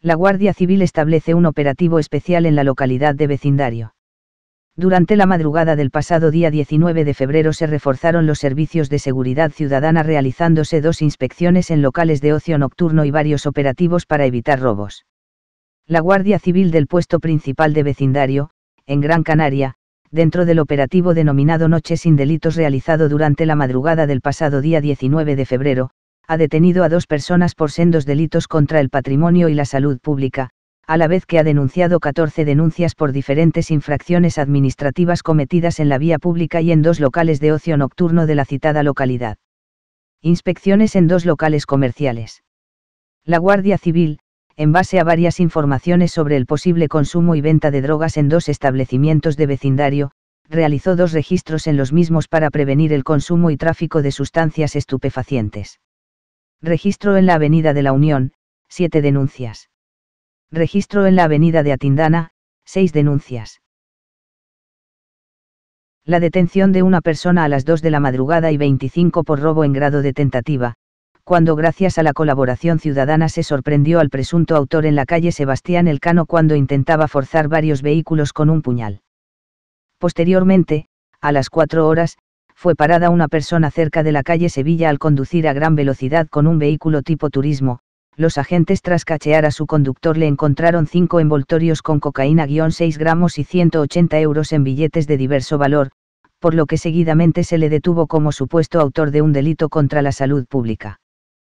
la Guardia Civil establece un operativo especial en la localidad de vecindario. Durante la madrugada del pasado día 19 de febrero se reforzaron los servicios de seguridad ciudadana realizándose dos inspecciones en locales de ocio nocturno y varios operativos para evitar robos. La Guardia Civil del puesto principal de vecindario, en Gran Canaria, dentro del operativo denominado Noche sin Delitos realizado durante la madrugada del pasado día 19 de febrero, ha detenido a dos personas por sendos delitos contra el patrimonio y la salud pública, a la vez que ha denunciado 14 denuncias por diferentes infracciones administrativas cometidas en la vía pública y en dos locales de ocio nocturno de la citada localidad. Inspecciones en dos locales comerciales. La Guardia Civil, en base a varias informaciones sobre el posible consumo y venta de drogas en dos establecimientos de vecindario, realizó dos registros en los mismos para prevenir el consumo y tráfico de sustancias estupefacientes. Registro en la Avenida de la Unión, 7 denuncias. Registro en la Avenida de Atindana, 6 denuncias. La detención de una persona a las 2 de la madrugada y 25 por robo en grado de tentativa, cuando gracias a la colaboración ciudadana se sorprendió al presunto autor en la calle Sebastián Elcano cuando intentaba forzar varios vehículos con un puñal. Posteriormente, a las 4 horas, fue parada una persona cerca de la calle Sevilla al conducir a gran velocidad con un vehículo tipo turismo. Los agentes tras cachear a su conductor le encontraron cinco envoltorios con cocaína-6 gramos y 180 euros en billetes de diverso valor, por lo que seguidamente se le detuvo como supuesto autor de un delito contra la salud pública.